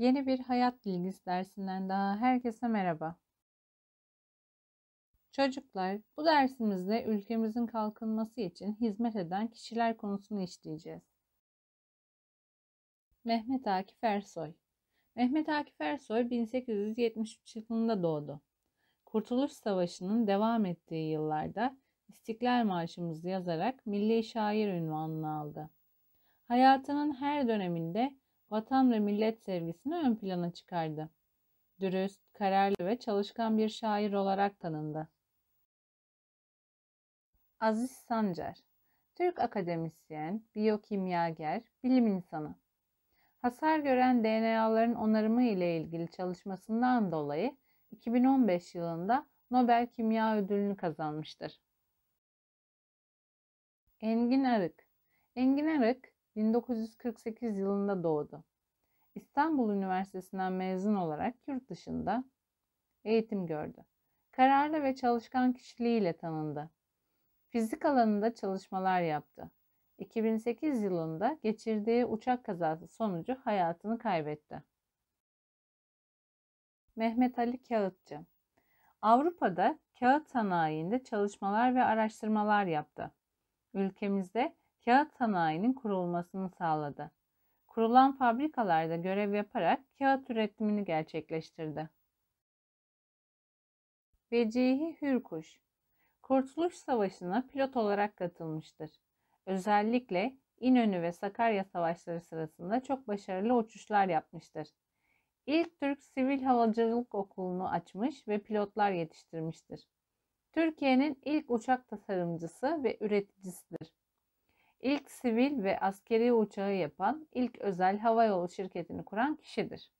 Yeni bir hayat bilgisi dersinden daha herkese merhaba. Çocuklar, bu dersimizde ülkemizin kalkınması için hizmet eden kişiler konusunu işleyeceğiz. Mehmet Akif Ersoy Mehmet Akif Ersoy 1873 yılında doğdu. Kurtuluş Savaşı'nın devam ettiği yıllarda İstiklal Marşımızı yazarak milli şair ünvanını aldı. Hayatının her döneminde vatan ve millet sevgisini ön plana çıkardı. Dürüst, kararlı ve çalışkan bir şair olarak tanındı. Aziz Sancar Türk akademisyen, biyokimyager, bilim insanı. Hasar gören DNA'ların onarımı ile ilgili çalışmasından dolayı 2015 yılında Nobel Kimya Ödülünü kazanmıştır. Engin Arık Engin Arık, 1948 yılında doğdu. İstanbul Üniversitesi'nden mezun olarak yurt dışında eğitim gördü. Kararlı ve çalışkan kişiliğiyle tanındı. Fizik alanında çalışmalar yaptı. 2008 yılında geçirdiği uçak kazası sonucu hayatını kaybetti. Mehmet Ali Kağıtçı Avrupa'da kağıt sanayiinde çalışmalar ve araştırmalar yaptı. Ülkemizde kağıt sanayinin kurulmasını sağladı. Kurulan fabrikalarda görev yaparak kağıt üretimini gerçekleştirdi. Vecihi Hürkuş Kurtuluş Savaşı'na pilot olarak katılmıştır. Özellikle İnönü ve Sakarya Savaşları sırasında çok başarılı uçuşlar yapmıştır. İlk Türk Sivil Havacılık Okulu'nu açmış ve pilotlar yetiştirmiştir. Türkiye'nin ilk uçak tasarımcısı ve üreticisidir ilk sivil ve askeri uçağı yapan ilk özel havayolu şirketini kuran kişidir.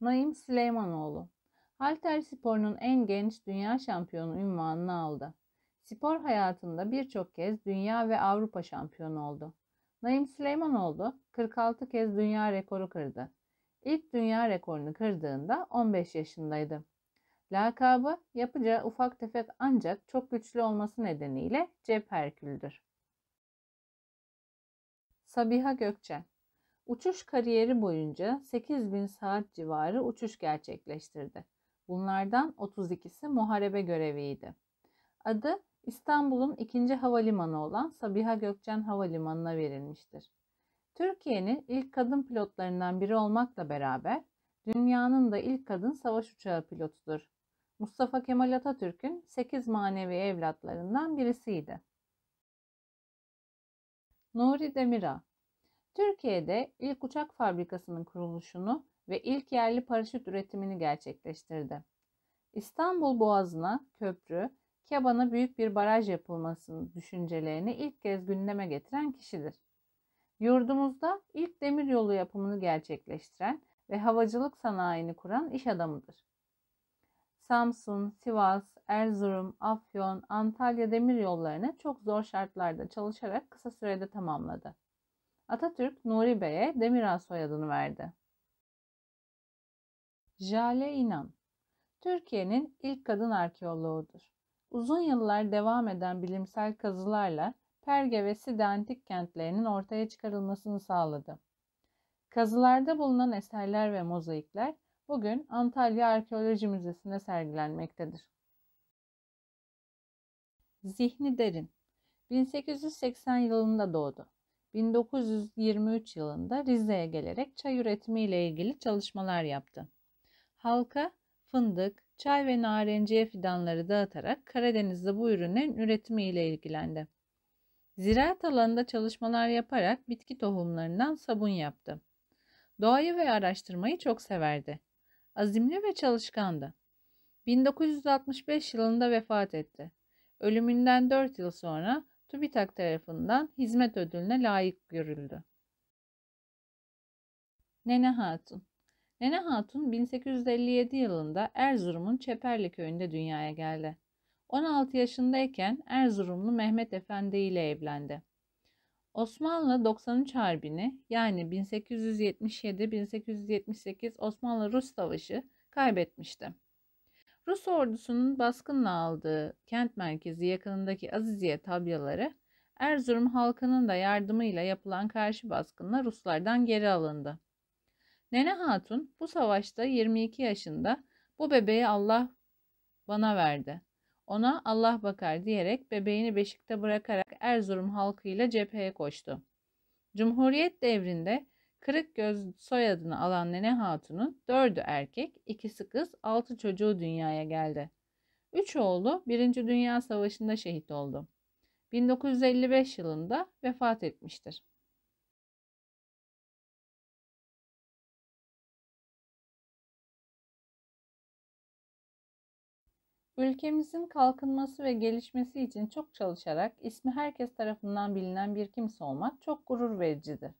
Naim Süleymanoğlu Halter sporunun en genç dünya şampiyonu ünvanını aldı. Spor hayatında birçok kez dünya ve Avrupa şampiyonu oldu. Naim Süleymanoğlu 46 kez dünya rekoru kırdı. İlk dünya rekorunu kırdığında 15 yaşındaydı. Lakabı yapıca ufak tefek ancak çok güçlü olması nedeniyle cep herküldür. Sabiha Gökçen Uçuş kariyeri boyunca 8000 saat civarı uçuş gerçekleştirdi. Bunlardan 32'si muharebe göreviydi. Adı İstanbul'un ikinci havalimanı olan Sabiha Gökçen Havalimanı'na verilmiştir. Türkiye'nin ilk kadın pilotlarından biri olmakla beraber dünyanın da ilk kadın savaş uçağı pilotudur Mustafa Kemal Atatürk'ün 8 manevi evlatlarından birisiydi. Nuri Demira Türkiye'de ilk uçak fabrikasının kuruluşunu ve ilk yerli paraşüt üretimini gerçekleştirdi. İstanbul Boğazı'na köprü, Keban'a büyük bir baraj yapılmasının düşüncelerini ilk kez gündeme getiren kişidir. Yurdumuzda ilk demiryolu yapımını gerçekleştiren ve havacılık sanayini kuran iş adamıdır. Samsun, Sivas, Erzurum, Afyon, Antalya demir yollarını çok zor şartlarda çalışarak kısa sürede tamamladı. Atatürk Nuri Bey'e Demirağ soyadını verdi. Jale İnan Türkiye'nin ilk kadın arkeoloğudur. Uzun yıllar devam eden bilimsel kazılarla Perge ve Side antik kentlerinin ortaya çıkarılmasını sağladı. Kazılarda bulunan eserler ve mozaikler bugün Antalya Arkeoloji Müzesi'nde sergilenmektedir. Zihni Derin 1880 yılında doğdu. 1923 yılında Rize'ye gelerek çay üretimi ile ilgili çalışmalar yaptı. Halka fındık, çay ve narenciye fidanları dağıtarak Karadeniz'de bu ürünün üretimi ile ilgilendi. Ziraat alanında çalışmalar yaparak bitki tohumlarından sabun yaptı. Doğayı ve araştırmayı çok severdi azimli ve çalışkandı. 1965 yılında vefat etti. Ölümünden 4 yıl sonra TÜBİTAK tarafından hizmet ödülüne layık görüldü. Nene Hatun Nene Hatun 1857 yılında Erzurum'un Çeperli köyünde dünyaya geldi. 16 yaşındayken Erzurumlu Mehmet Efendi ile evlendi. Osmanlı 93 Harbi'ni yani 1877-1878 Osmanlı-Rus Savaşı kaybetmişti. Rus ordusunun baskınla aldığı kent merkezi yakınındaki Aziziye tabyaları Erzurum halkının da yardımıyla yapılan karşı baskınla Ruslardan geri alındı. Nene Hatun bu savaşta 22 yaşında bu bebeği Allah bana verdi. Ona Allah bakar diyerek bebeğini beşikte bırakarak Erzurum halkıyla cepheye koştu. Cumhuriyet devrinde kırık göz soyadını alan Nene Hatun'un dördü erkek, ikisi kız, altı çocuğu dünyaya geldi. Üç oğlu Birinci Dünya Savaşı'nda şehit oldu. 1955 yılında vefat etmiştir. Ülkemizin kalkınması ve gelişmesi için çok çalışarak ismi herkes tarafından bilinen bir kimse olmak çok gurur vericidir.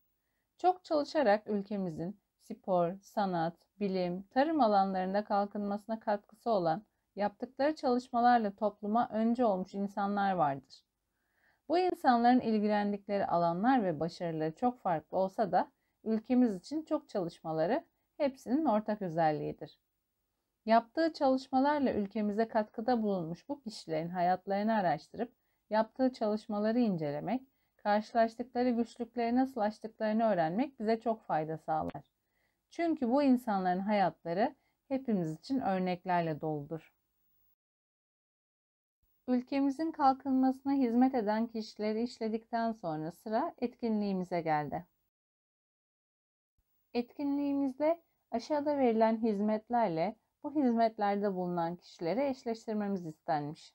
Çok çalışarak ülkemizin spor, sanat, bilim, tarım alanlarında kalkınmasına katkısı olan yaptıkları çalışmalarla topluma önce olmuş insanlar vardır. Bu insanların ilgilendikleri alanlar ve başarıları çok farklı olsa da ülkemiz için çok çalışmaları hepsinin ortak özelliğidir. Yaptığı çalışmalarla ülkemize katkıda bulunmuş bu kişilerin hayatlarını araştırıp yaptığı çalışmaları incelemek, karşılaştıkları güçlükleri nasıl aştıklarını öğrenmek bize çok fayda sağlar. Çünkü bu insanların hayatları hepimiz için örneklerle doludur. Ülkemizin kalkınmasına hizmet eden kişileri işledikten sonra sıra etkinliğimize geldi. Etkinliğimizde aşağıda verilen hizmetlerle bu hizmetlerde bulunan kişileri eşleştirmemiz istenmiş.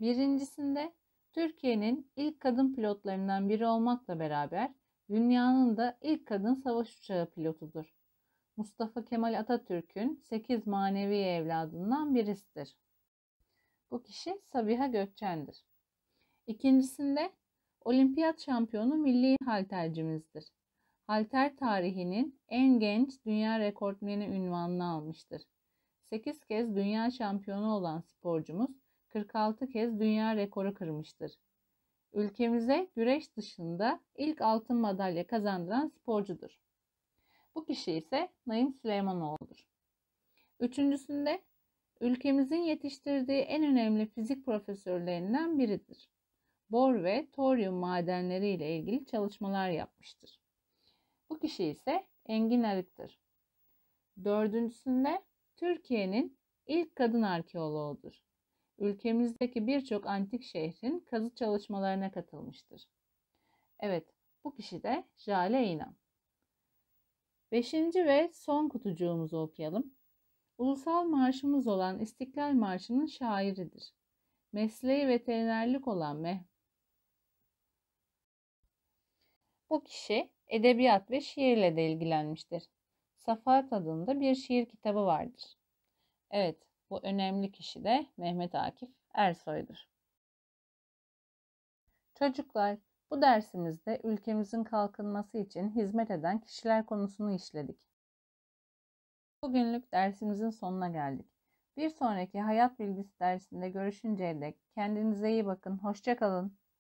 Birincisinde Türkiye'nin ilk kadın pilotlarından biri olmakla beraber dünyanın da ilk kadın savaş uçağı pilotudur. Mustafa Kemal Atatürk'ün 8 manevi evladından birisidir. Bu kişi Sabiha Gökçen'dir. İkincisinde olimpiyat şampiyonu milli haltercimizdir halter tarihinin en genç dünya rekortmeni ünvanını almıştır. 8 kez dünya şampiyonu olan sporcumuz 46 kez dünya rekoru kırmıştır. Ülkemize güreş dışında ilk altın madalya kazandıran sporcudur. Bu kişi ise Naim Süleymanoğlu'dur. Üçüncüsünde ülkemizin yetiştirdiği en önemli fizik profesörlerinden biridir. Bor ve toryum madenleri ile ilgili çalışmalar yapmıştır. Bu kişi ise Engin Arık'tır. Dördüncüsünde Türkiye'nin ilk kadın arkeoloğudur. Ülkemizdeki birçok antik şehrin kazı çalışmalarına katılmıştır. Evet, bu kişi de Jale İnan. Beşinci ve son kutucuğumuzu okuyalım. Ulusal marşımız olan İstiklal Marşı'nın şairidir. Mesleği veterinerlik olan Meh. Bu kişi edebiyat ve şiirle de ilgilenmiştir. Safahat adında bir şiir kitabı vardır. Evet, bu önemli kişi de Mehmet Akif Ersoy'dur. Çocuklar, bu dersimizde ülkemizin kalkınması için hizmet eden kişiler konusunu işledik. Bugünlük dersimizin sonuna geldik. Bir sonraki hayat bilgisi dersinde görüşünceye dek kendinize iyi bakın, hoşçakalın.